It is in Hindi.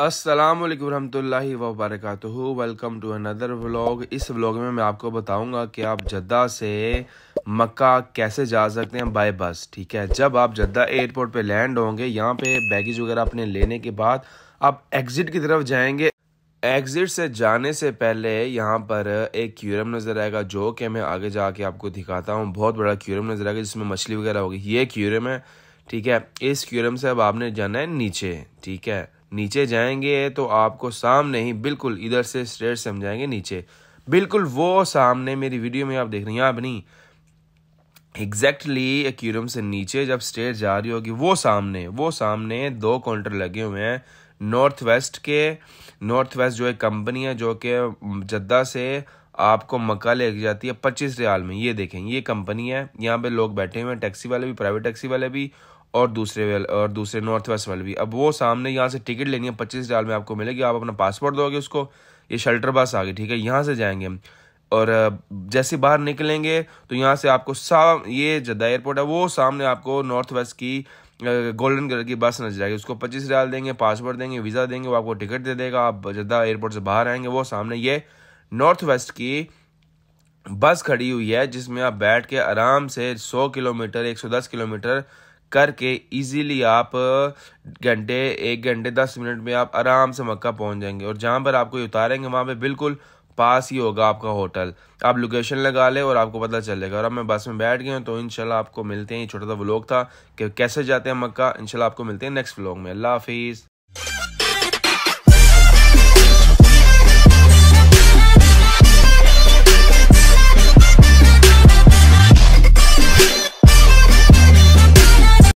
असलम वरहमल वबरक वेलकम टू अनदर व्लॉग इस व्लॉग में मैं आपको बताऊंगा कि आप जद्दा से मक्का कैसे जा सकते हैं बाय बस ठीक है जब आप जद्दा एयरपोर्ट पे लैंड होंगे यहाँ पे बैगेज वगैरह अपने लेने के बाद आप एग्ज़िट की तरफ जाएंगे एग्ज़िट से जाने से पहले यहाँ पर एक क्यूरम नज़र आएगा जो कि मैं आगे जाके आपको दिखाता हूँ बहुत बड़ा क्यूरम नज़र आएगा जिसमें मछली वगैरह होगी ये क्यूरम है ठीक है इस क्यूरम से अब आपने जाना है नीचे ठीक है नीचे जाएंगे तो आपको सामने ही बिल्कुल इधर से स्ट्रेट समझाएंगे नीचे बिल्कुल वो सामने मेरी वीडियो में आप देख रहे हैं यहाँ नहीं एग्जैक्टली एक्यूरम से नीचे जब स्टेट जा रही होगी वो सामने वो सामने दो काउंटर लगे हुए हैं नॉर्थ वेस्ट के नॉर्थ वेस्ट जो एक कंपनी है जो कि जद्दा से आपको मक्का ले जाती है पच्चीस रियाल में ये देखें ये कंपनी है यहाँ पे लोग बैठे हुए हैं टैक्सी वाले भी प्राइवेट टैक्सी वाले भी और दूसरे वाले और दूसरे नॉर्थ वेस्ट वाले भी अब वो सामने यहाँ से टिकट लेनी है पच्चीस रियाल में आपको मिलेगी आप अपना पासपोर्ट दोगे उसको ये शल्टर बस आ गई ठीक है यहाँ से जाएंगे हम और जैसे बाहर निकलेंगे तो यहाँ से आपको सा ये जद्दा एयरपोर्ट है वो सामने आपको नॉर्थ वेस्ट की गोल्डन कलर की बस नजर आएगी उसको पच्चीस रियाल देंगे पासपोर्ट देंगे वीज़ा देंगे वो आपको टिकट दे देगा आप जद्दा एयरपोर्ट से बाहर आएंगे वो सामने ये नॉर्थ वेस्ट की बस खड़ी हुई है जिसमें आप बैठ के आराम से 100 किलोमीटर 110 किलोमीटर करके इजीली आप घंटे एक घंटे दस मिनट में आप आराम से मक्का पहुंच जाएंगे और जहां पर आपको उतारेंगे वहां पे बिल्कुल पास ही होगा आपका होटल आप लोकेशन लगा ले और आपको पता चलेगा और अब मैं बस में बैठ गया हूँ तो इनशाला आपको मिलते हैं छोटा सा व्लॉग था कि कैसे जाते हैं मक्का इनशाला आपको मिलते हैं नेक्स्ट व्लॉग में अल्लाह हाफिज़